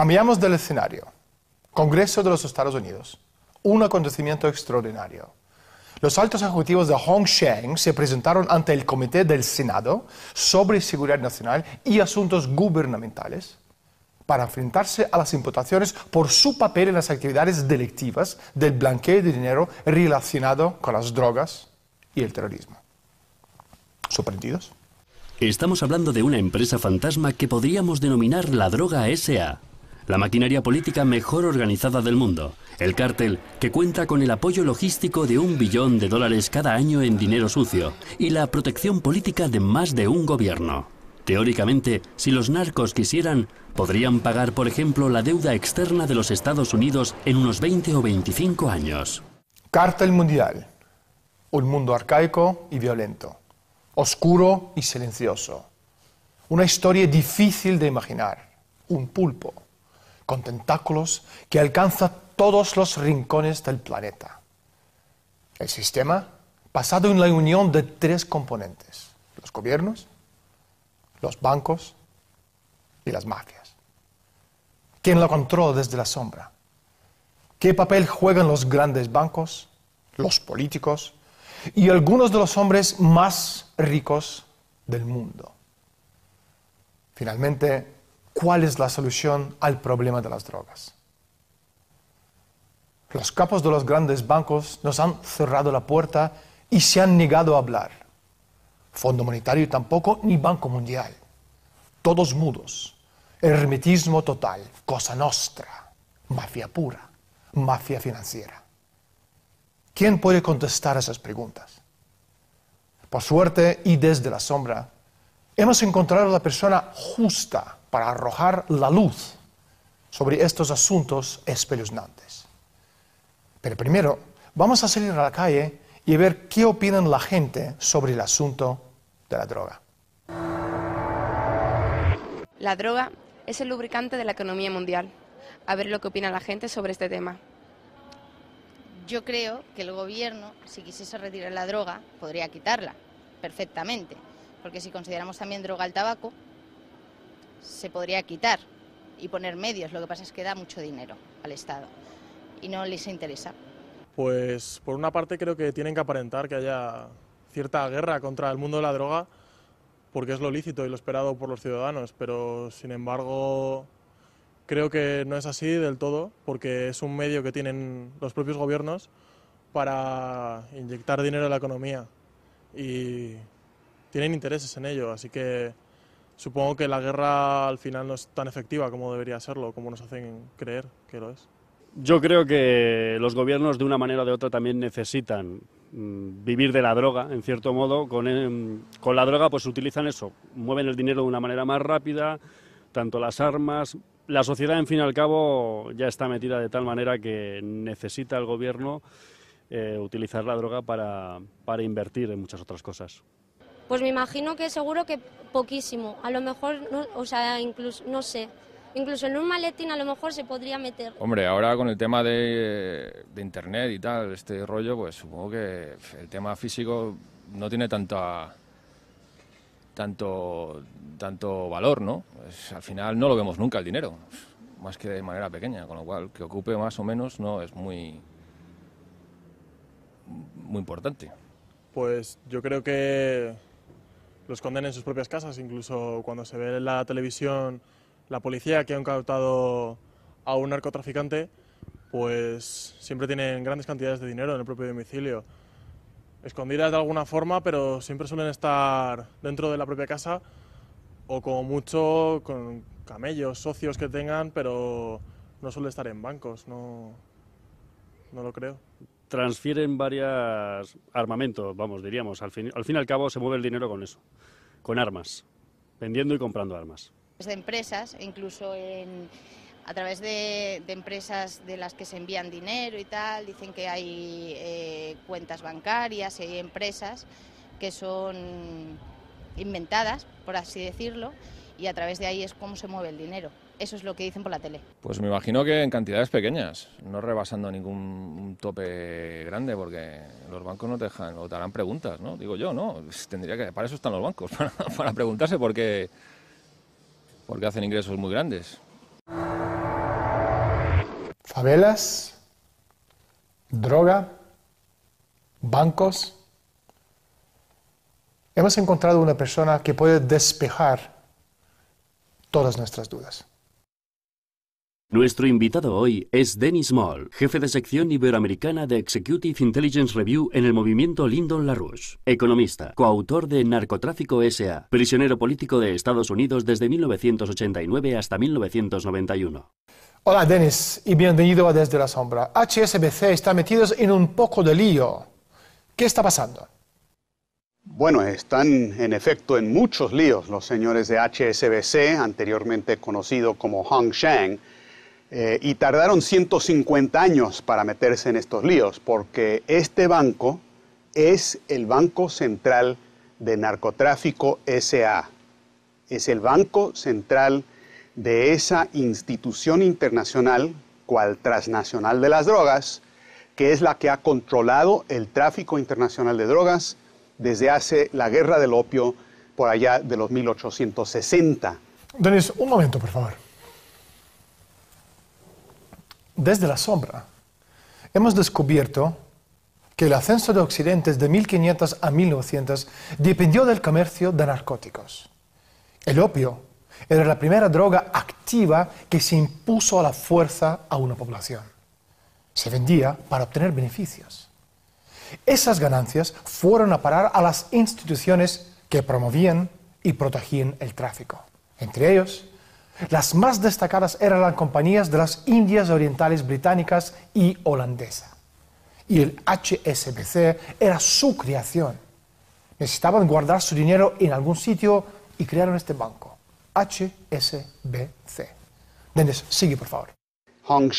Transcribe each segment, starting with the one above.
Cambiamos del escenario. Congreso de los Estados Unidos. Un acontecimiento extraordinario. Los altos ejecutivos de Hong Sheng se presentaron ante el Comité del Senado sobre Seguridad Nacional y Asuntos Gubernamentales para enfrentarse a las imputaciones por su papel en las actividades delictivas del blanqueo de dinero relacionado con las drogas y el terrorismo. ¿Sorprendidos? Estamos hablando de una empresa fantasma que podríamos denominar la droga SA la maquinaria política mejor organizada del mundo, el cártel que cuenta con el apoyo logístico de un billón de dólares cada año en dinero sucio y la protección política de más de un gobierno. Teóricamente, si los narcos quisieran, podrían pagar, por ejemplo, la deuda externa de los Estados Unidos en unos 20 o 25 años. Cártel Mundial. Un mundo arcaico y violento, oscuro y silencioso. Una historia difícil de imaginar. Un pulpo con tentáculos que alcanza todos los rincones del planeta. El sistema, basado en la unión de tres componentes, los gobiernos, los bancos y las mafias. ¿Quién lo controla desde la sombra? ¿Qué papel juegan los grandes bancos, los políticos y algunos de los hombres más ricos del mundo? Finalmente, cuál es la solución al problema de las drogas. Los capos de los grandes bancos nos han cerrado la puerta y se han negado a hablar. Fondo Monetario tampoco, ni Banco Mundial. Todos mudos. Hermetismo total, cosa nostra, mafia pura, mafia financiera. ¿Quién puede contestar esas preguntas? Por suerte y desde la sombra, hemos encontrado a la persona justa para arrojar la luz sobre estos asuntos espeluznantes. Pero primero, vamos a salir a la calle y ver qué opinan la gente sobre el asunto de la droga. La droga es el lubricante de la economía mundial. A ver lo que opina la gente sobre este tema. Yo creo que el gobierno, si quisiese retirar la droga, podría quitarla perfectamente, porque si consideramos también droga el tabaco, se podría quitar y poner medios. Lo que pasa es que da mucho dinero al Estado y no les interesa. Pues por una parte creo que tienen que aparentar que haya cierta guerra contra el mundo de la droga porque es lo lícito y lo esperado por los ciudadanos, pero sin embargo creo que no es así del todo porque es un medio que tienen los propios gobiernos para inyectar dinero a la economía y tienen intereses en ello, así que supongo que la guerra al final no es tan efectiva como debería serlo, como nos hacen creer que lo es. Yo creo que los gobiernos de una manera o de otra también necesitan mm, vivir de la droga, en cierto modo. Eh, con, la droga pues utilizan eso, mueven el dinero de una manera más rápida, tanto las armas. La sociedad, en fin y al cabo, ya está metida de tal manera que necesita el gobierno eh, utilizar la droga para invertir en muchas otras cosas. Pues me imagino que seguro que poquísimo, a lo mejor, o sea, incluso, no sé, incluso en un maletín a lo mejor se podría meter. Hombre, ahora con el tema de, internet y tal, este rollo, pues supongo que el tema físico no tiene tanta tanto tanto valor, ¿no? al final no lo vemos nunca el dinero, más que de manera pequeña, con lo cual que ocupe más o menos no es muy muy importante. Pues yo creo que los esconden en sus propias casas, incluso cuando se ve en la televisión la policía que ha incautado a un narcotraficante, pues siempre tienen grandes cantidades de dinero en el propio domicilio. Escondidas de alguna forma, pero siempre suelen estar dentro de la propia casa o como mucho con camellos, socios que tengan, pero no suelen estar en bancos, no, no lo creo transfieren varias armamentos, vamos, diríamos. Al fin, al y al cabo se mueve el dinero con eso, con armas, vendiendo y comprando armas. De empresas, e incluso a través de, empresas de las que se envían dinero y tal, dicen que hay eh, cuentas bancarias y hay empresas que son inventadas, por así decirlo, y a través de ahí es cómo se mueve el dinero. Eso es lo que dicen por la tele. Pues me imagino que en cantidades pequeñas, no rebasando ningún tope grande, porque los bancos no te dejan, o te harán preguntas, ¿no? Digo yo, ¿no? Tendría que, para eso están los bancos, para, preguntarse por por qué hacen ingresos muy grandes. Favelas, droga, bancos. Hemos encontrado una persona que puede despejar todas nuestras dudas. Nuestro invitado hoy es Dennis Moll, jefe de sección iberoamericana de Executive Intelligence Review en el movimiento Lyndon LaRouche, economista, coautor de Narcotráfico S.A., prisionero político de Estados Unidos desde 1989 hasta 1991. Hola Dennis y bienvenido a Desde la Sombra. HSBC está metidos en un poco de lío. ¿Qué está pasando? Bueno, están en efecto en muchos líos los señores de HSBC, anteriormente conocido como Hong Shang eh, y tardaron 150 años para meterse en estos líos, porque este banco es el Banco Central de Narcotráfico SA. Es el Banco Central de esa institución internacional, cual transnacional de las drogas, que es la que ha controlado el tráfico internacional de drogas desde hace la guerra del opio por allá de los 1860. Denis, un momento, por favor desde la sombra. Hemos descubierto que el ascenso de occidentes de 1500 a 1900 dependió del comercio de narcóticos. El opio era la primera droga activa que se impuso a la fuerza a una población. Se vendía para obtener beneficios. Esas ganancias fueron a parar a las instituciones que promovían y protegían el tráfico, entre ellos las más destacadas eran las compañías de las Indias Orientales Británicas y Holandesa. Y el HSBC era su creación. Necesitaban guardar su dinero en algún sitio y crearon este banco, HSBC. Dennis, sigue por favor. Hong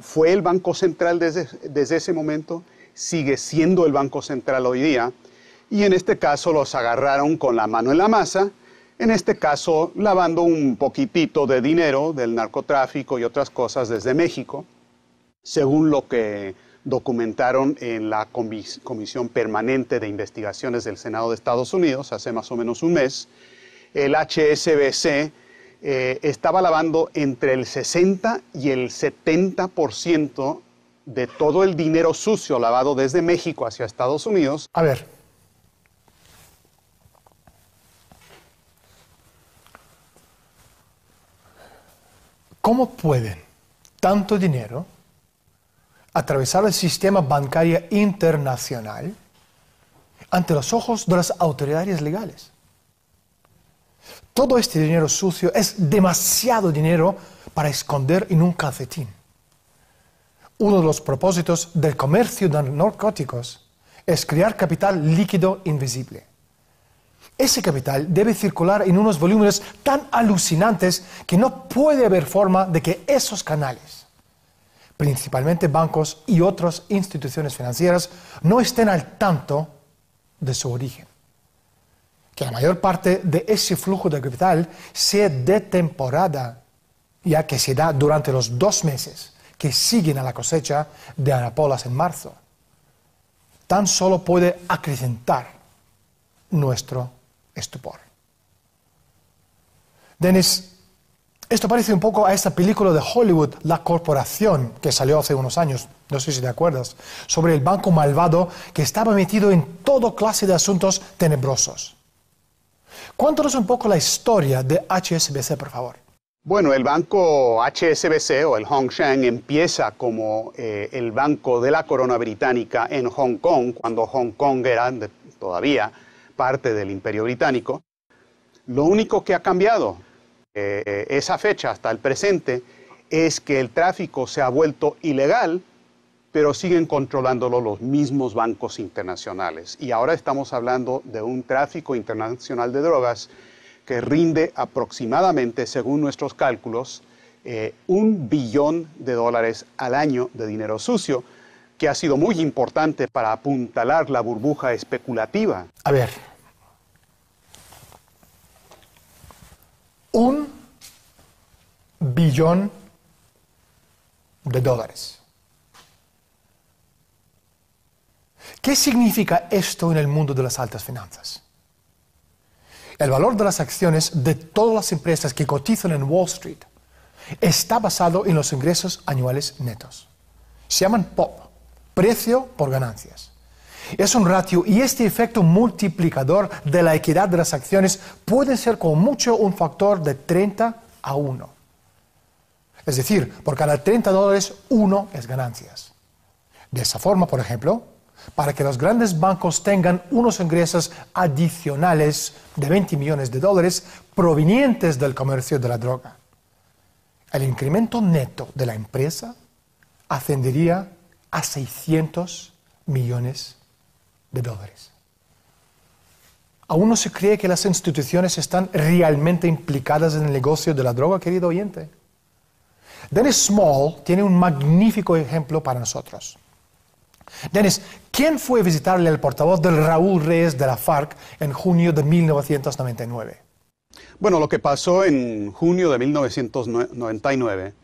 fue el banco central desde, desde ese momento, sigue siendo el banco central hoy día, y en este caso los agarraron con la mano en la masa en este caso lavando un poquitito de dinero del narcotráfico y otras cosas desde México, según lo que documentaron en la Comisión Permanente de Investigaciones del Senado de Estados Unidos hace más o menos un mes, el HSBC eh, estaba lavando entre el 60 y el 70% de todo el dinero sucio lavado desde México hacia Estados Unidos. A ver, ¿Cómo pueden tanto dinero atravesar el sistema bancario internacional ante los ojos de las autoridades legales? Todo este dinero sucio es demasiado dinero para esconder en un calcetín. Uno de los propósitos del comercio de narcóticos es crear capital líquido invisible. Ese capital debe circular en unos volúmenes tan alucinantes que no puede haber forma de que esos canales, principalmente bancos y otras instituciones financieras, no estén al tanto de su origen. Que la mayor parte de ese flujo de capital sea de temporada, ya que se da durante los dos meses que siguen a la cosecha de anapolas en marzo, tan solo puede acrecentar nuestro estupor. Denis, esto parece un poco a esta película de Hollywood, La Corporación, que salió hace unos años, no sé si te acuerdas, sobre el banco malvado que estaba metido en todo clase de asuntos tenebrosos. Cuéntanos un poco la historia de HSBC, por favor. Bueno, el banco HSBC o el Hongshan empieza como eh, el banco de la corona británica en Hong Kong, cuando Hong Kong era todavía parte del Imperio Británico. Lo único que ha cambiado eh, esa fecha hasta el presente es que el tráfico se ha vuelto ilegal, pero siguen controlándolo los mismos bancos internacionales. Y ahora estamos hablando de un tráfico internacional de drogas que rinde aproximadamente, según nuestros cálculos, eh, un billón de dólares al año de dinero sucio que ha sido muy importante para apuntalar la burbuja especulativa. A ver, un billón de dólares. ¿Qué significa esto en el mundo de las altas finanzas? El valor de las acciones de todas las empresas que cotizan en Wall Street está basado en los ingresos anuales netos. Se llaman POP precio por ganancias. Es un ratio y este efecto multiplicador de la equidad de las acciones puede ser con mucho un factor de 30 a 1. Es decir, por cada 30 dólares, 1 es ganancias. De esa forma, por ejemplo, para que los grandes bancos tengan unos ingresos adicionales de 20 millones de dólares provenientes del comercio de la droga, el incremento neto de la empresa ascendería a 600 millones de dólares. Aún no se cree que las instituciones están realmente implicadas en el negocio de la droga, querido oyente. Dennis Small tiene un magnífico ejemplo para nosotros. Dennis, ¿quién fue a visitarle el portavoz del Raúl Reyes de la FARC en junio de 1999? Bueno, lo que pasó en junio de 1999,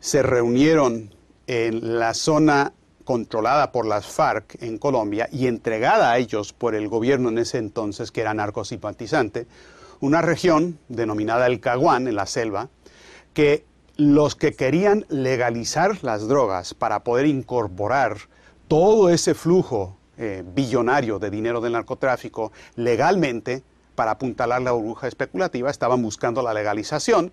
se reunieron en la zona controlada por las FARC en Colombia y entregada a ellos por el gobierno en ese entonces, que era narcosimpatizante, una región denominada el Caguán, en la selva, que los que querían legalizar las drogas para poder incorporar todo ese flujo eh, billonario de dinero del narcotráfico legalmente para apuntalar la burbuja especulativa, estaban buscando la legalización.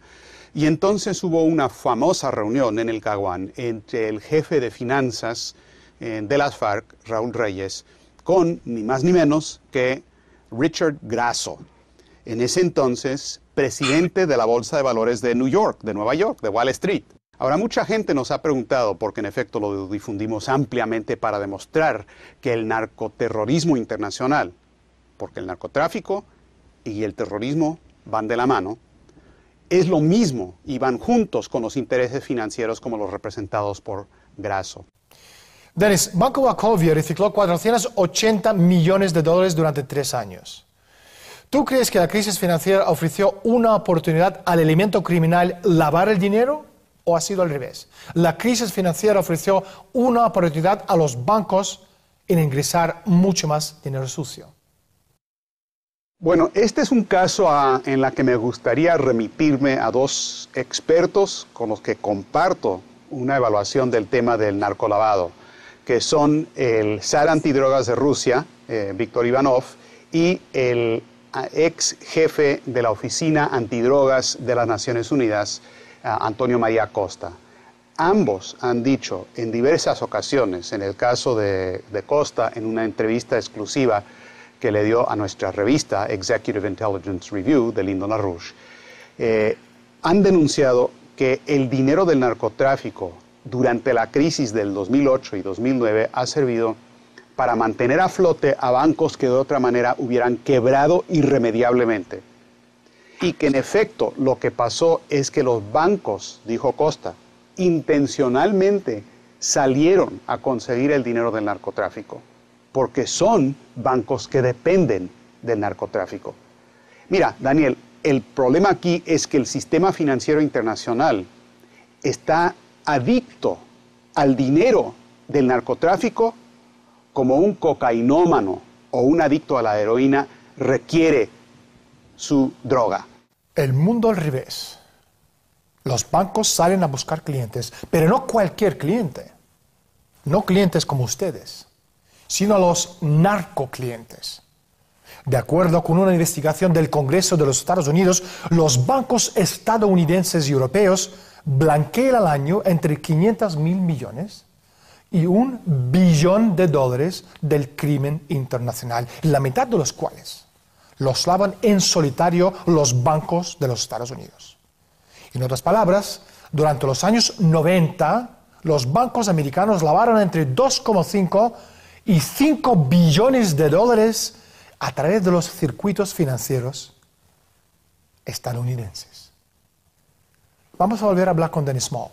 Y entonces hubo una famosa reunión en el Caguán entre el jefe de finanzas eh, de las FARC, Raúl Reyes, con ni más ni menos que Richard Grasso, en ese entonces presidente de la Bolsa de Valores de New York, de Nueva York, de Wall Street. Ahora, mucha gente nos ha preguntado, porque en efecto lo difundimos ampliamente para demostrar que el narcoterrorismo internacional, porque el narcotráfico y el terrorismo van de la mano, es lo mismo y van juntos con los intereses financieros como los representados por Grasso. Denis, Banco Wachovia recicló 480 millones de dólares durante tres años. ¿Tú crees que la crisis financiera ofreció una oportunidad al elemento criminal lavar el dinero? ¿O ha sido al revés? La crisis financiera ofreció una oportunidad a los bancos en ingresar mucho más dinero sucio. Bueno, este es un caso ah, en la que me gustaría remitirme a dos expertos con los que comparto una evaluación del tema del narcolavado, que son el SAR antidrogas de Rusia, eh, Víctor Ivanov, y el ah, ex jefe de la Oficina Antidrogas de las Naciones Unidas, ah, Antonio María Costa. Ambos han dicho en diversas ocasiones, en el caso de Costa, en una entrevista exclusiva, que le dio a nuestra revista Executive Intelligence Review de Lyndon LaRouche, eh, han denunciado que el dinero del narcotráfico durante la crisis del 2008 y 2009 ha servido para mantener a flote a bancos que de otra manera hubieran quebrado irremediablemente. Y que en efecto lo que pasó es que los bancos, dijo Costa, intencionalmente salieron a conseguir el dinero del narcotráfico porque son bancos que dependen del narcotráfico. Mira, Daniel, el problema aquí es que el sistema financiero internacional está adicto al dinero del narcotráfico como un cocainómano o un adicto a la heroína requiere su droga. El mundo al revés. Los bancos salen a buscar clientes, pero no cualquier cliente. No clientes como ustedes sino a los narcoclientes. De acuerdo con una investigación del Congreso de los Estados Unidos, los bancos estadounidenses y europeos blanquean al año entre 500 millones y un billón de dólares del crimen internacional, la mitad de los cuales los lavan en solitario los bancos de los Estados Unidos. En otras palabras, durante los años 90, los bancos americanos lavaron entre 2,5 y 5 billones de dólares a través de los circuitos financieros estadounidenses. Vamos a volver a hablar con Dennis Small.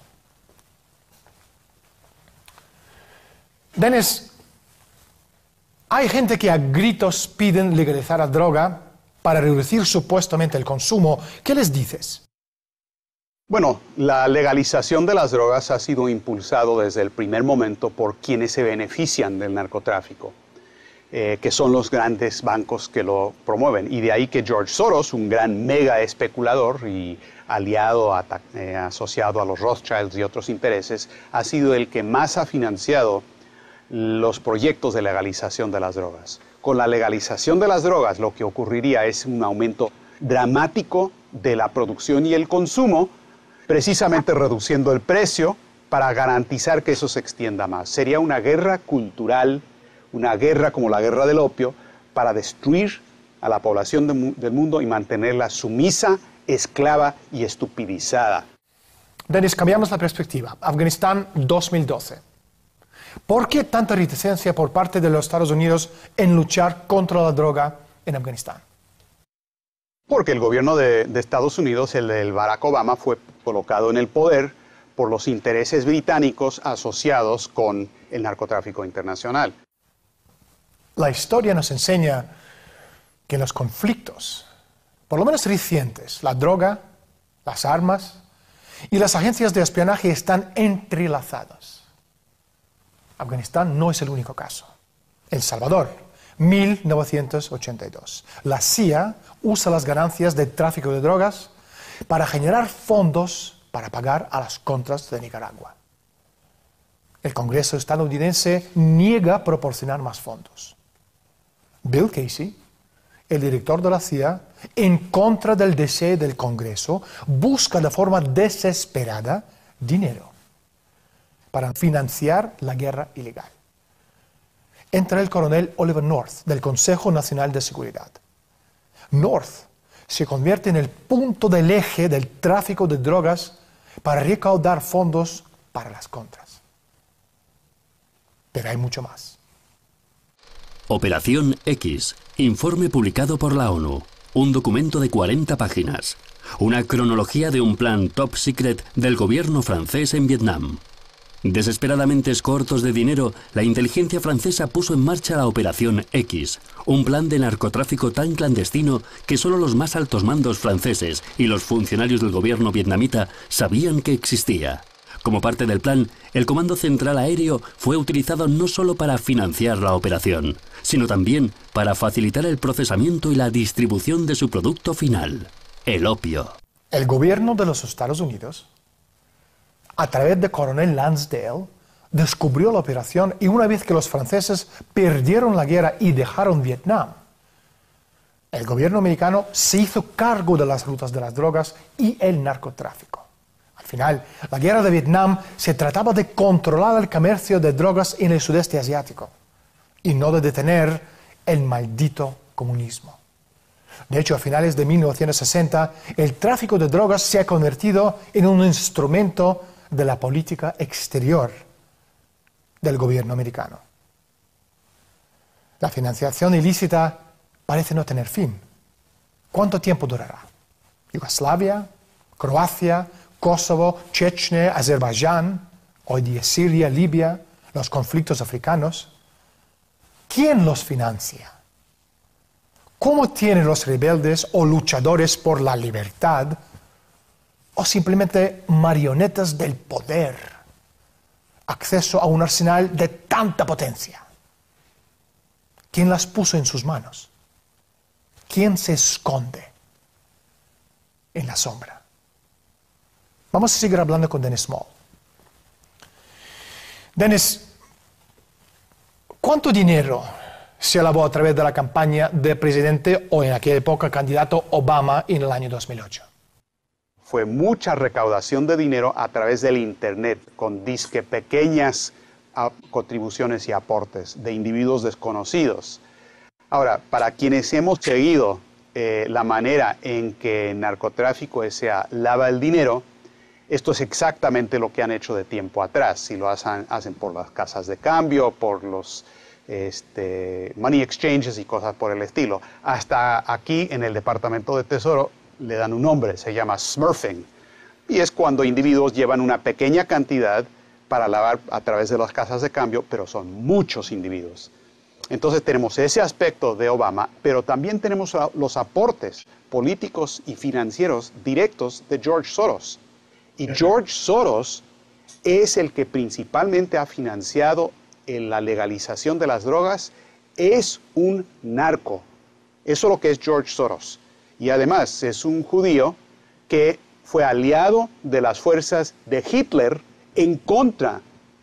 Dennis, hay gente que a gritos piden legalizar la droga para reducir supuestamente el consumo. ¿Qué les dices? Bueno, la legalización de las drogas ha sido impulsado desde el primer momento por quienes se benefician del narcotráfico, eh, que son los grandes bancos que lo promueven. Y de ahí que George Soros, un gran mega especulador y aliado, eh, asociado a los Rothschilds y otros intereses, ha sido el que más ha financiado los proyectos de legalización de las drogas. Con la legalización de las drogas lo que ocurriría es un aumento dramático de la producción y el consumo, precisamente reduciendo el precio para garantizar que eso se extienda más. Sería una guerra cultural, una guerra como la guerra del opio, para destruir a la población del mundo y mantenerla sumisa, esclava y estupidizada. Denis, cambiamos la perspectiva. Afganistán 2012. ¿Por qué tanta reticencia por parte de los Estados Unidos en luchar contra la droga en Afganistán? Porque el gobierno de, Estados Unidos, el del Barack Obama, fue colocado en el poder por los intereses británicos asociados con el narcotráfico internacional. La historia nos enseña que los conflictos, por lo menos recientes, la droga, las armas y las agencias de espionaje están entrelazados. Afganistán no es el único caso. El Salvador, 1982. La CIA usa las ganancias de tráfico de drogas para generar fondos para pagar a las contras de Nicaragua. El Congreso estadounidense niega proporcionar más fondos. Bill Casey, el director de la CIA, en contra del deseo del Congreso, busca de forma desesperada dinero para financiar la guerra ilegal entra el coronel Oliver North del Consejo Nacional de Seguridad. North se convierte en el punto del eje del tráfico de drogas para recaudar fondos para las contras. Pero hay mucho más. Operación X, informe publicado por la ONU, un documento de 40 páginas, una cronología de un plan top secret del gobierno francés en Vietnam. Desesperadamente escortos de dinero, la inteligencia francesa puso en marcha la Operación X, un plan de narcotráfico tan clandestino que solo los más altos mandos franceses y los funcionarios del gobierno vietnamita sabían que existía. Como parte del plan, el Comando Central Aéreo fue utilizado no solo para financiar la operación, sino también para facilitar el procesamiento y la distribución de su producto final, el opio. El gobierno de los Estados Unidos a través de coronel Lansdale, descubrió la operación y una vez que los franceses perdieron la guerra y dejaron Vietnam, el gobierno americano se hizo cargo de las rutas de las drogas y el narcotráfico. Al final, la guerra de Vietnam se trataba de controlar el comercio de drogas en el sudeste asiático y no de detener el maldito comunismo. De hecho, a finales de 1960, el tráfico de drogas se ha convertido en un instrumento de la política exterior del gobierno americano. La financiación ilícita parece no tener fin. ¿Cuánto tiempo durará? Yugoslavia, Croacia, Kosovo, Chechnya, Azerbaiyán, hoy día Siria, Libia, los conflictos africanos. ¿Quién los financia? ¿Cómo tienen los rebeldes o luchadores por la libertad o simplemente marionetas del poder, acceso a un arsenal de tanta potencia. ¿Quién las puso en sus manos? ¿Quién se esconde en la sombra? Vamos a seguir hablando con Dennis Small. Dennis, ¿cuánto dinero se lavó a través de la campaña de presidente o en aquella época candidato Obama en el año 2008? fue mucha recaudación de dinero a través del Internet, con disque pequeñas contribuciones y aportes de individuos desconocidos. Ahora, para quienes hemos seguido eh, la manera en que el narcotráfico S.A. lava el dinero, esto es exactamente lo que han hecho de tiempo atrás. Si lo hacen, hacen por las casas de cambio, por los este, money exchanges y cosas por el estilo. Hasta aquí en el Departamento de Tesoro le dan un nombre, se llama smurfing, y es cuando individuos llevan una pequeña cantidad para lavar a través de las casas de cambio, pero son muchos individuos. Entonces tenemos ese aspecto de Obama, pero también tenemos los aportes políticos y financieros directos de George Soros. Y George Soros es el que principalmente ha financiado en la legalización de las drogas, es un narco. Eso es lo que es George Soros y además es un judío que fue aliado de las fuerzas de Hitler en contra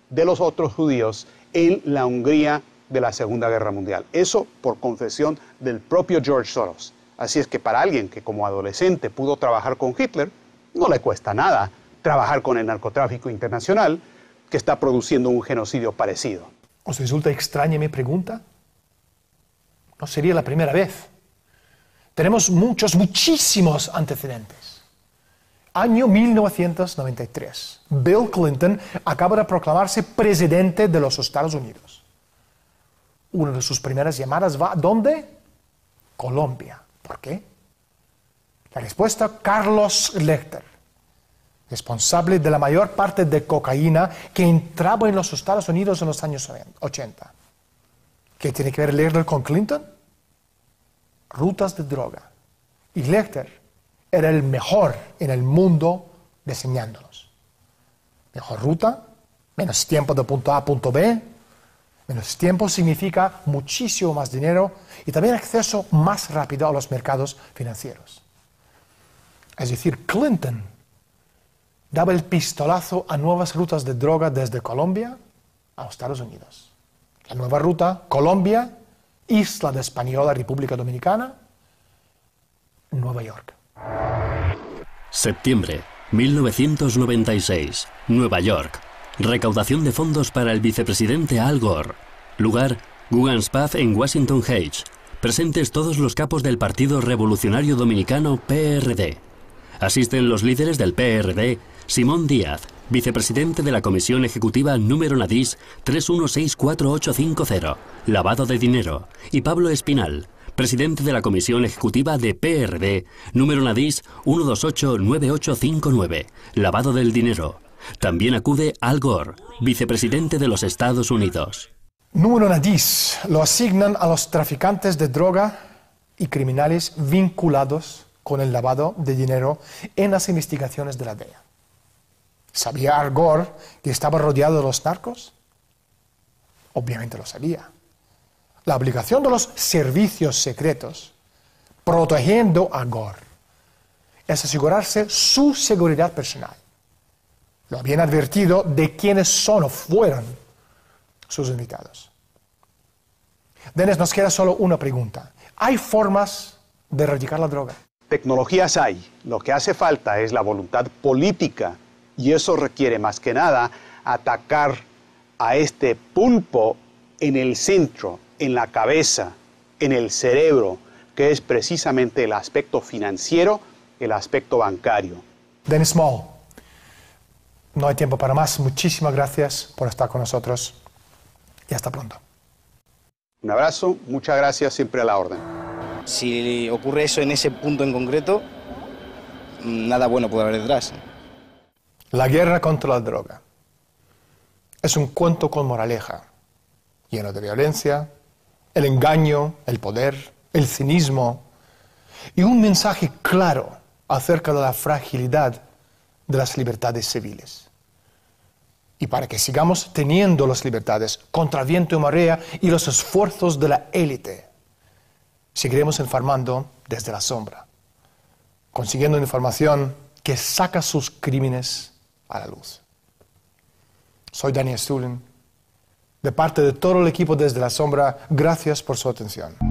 de los otros judíos en la Hungría de la Segunda Guerra Mundial. Eso por confesión del propio George Soros. Así es que para alguien que como adolescente pudo trabajar con Hitler, no le cuesta nada trabajar con el narcotráfico internacional que está produciendo un genocidio parecido. ¿Os resulta extraña mi pregunta? No sería la primera vez tenemos muchos, muchísimos antecedentes. Año 1993. Bill Clinton acaba de proclamarse presidente de los Estados Unidos. Una de sus primeras llamadas va, ¿dónde? Colombia. ¿Por qué? La respuesta, Carlos Lechter, responsable de la mayor parte de cocaína que entraba en los Estados Unidos en los años 80. ¿Qué tiene que ver Lechter con Clinton? rutas de droga. Y Lechter era el mejor en el mundo diseñándolos. Mejor ruta, menos tiempo de punto A a punto B, menos tiempo significa muchísimo más dinero y también acceso más rápido a los mercados financieros. Es decir, Clinton daba el pistolazo a nuevas rutas de droga desde Colombia a Estados Unidos. La nueva ruta, Colombia, Isla de Española, República Dominicana, Nueva York. Septiembre 1996, Nueva York. Recaudación de fondos para el vicepresidente Al Gore. Lugar, Guggen's Path en Washington Heights. Presentes todos los capos del Partido Revolucionario Dominicano PRD. Asisten los líderes del PRD, Simón Díaz, vicepresidente de la Comisión Ejecutiva número Nadis 3164850, lavado de dinero, y Pablo Espinal, presidente de la Comisión Ejecutiva de PRD número Nadis 1289859, lavado del dinero. También acude Al Gore, vicepresidente de los Estados Unidos. Número Nadis lo asignan a los traficantes de droga y criminales vinculados con el lavado de dinero en las investigaciones de la DEA. ¿Sabía Argor que estaba rodeado de los narcos? Obviamente lo sabía. La obligación de los servicios secretos, protegiendo a Gore, es asegurarse su seguridad personal. Lo habían advertido de quienes son o fueron sus invitados. Denis, nos queda solo una pregunta. ¿Hay formas de erradicar la droga? Tecnologías hay. Lo que hace falta es la voluntad política y eso requiere más que nada atacar a este pulpo en el centro, en la cabeza, en el cerebro, que es precisamente el aspecto financiero, el aspecto bancario. Dennis Small, no hay tiempo para más. Muchísimas gracias por estar con nosotros y hasta pronto. Un abrazo, muchas gracias, siempre a la orden. Si ocurre eso en ese punto en concreto, nada bueno puede haber detrás. La guerra contra la droga es un cuento con moraleja, lleno de violencia, el engaño, el poder, el cinismo y un mensaje claro acerca de la fragilidad de las libertades civiles. Y para que sigamos teniendo las libertades contra viento y marea y los esfuerzos de la élite, seguiremos informando desde la sombra, consiguiendo información que saca sus crímenes a la luz. Soy Daniel Stulin. De parte de todo el equipo desde la sombra, gracias por su atención.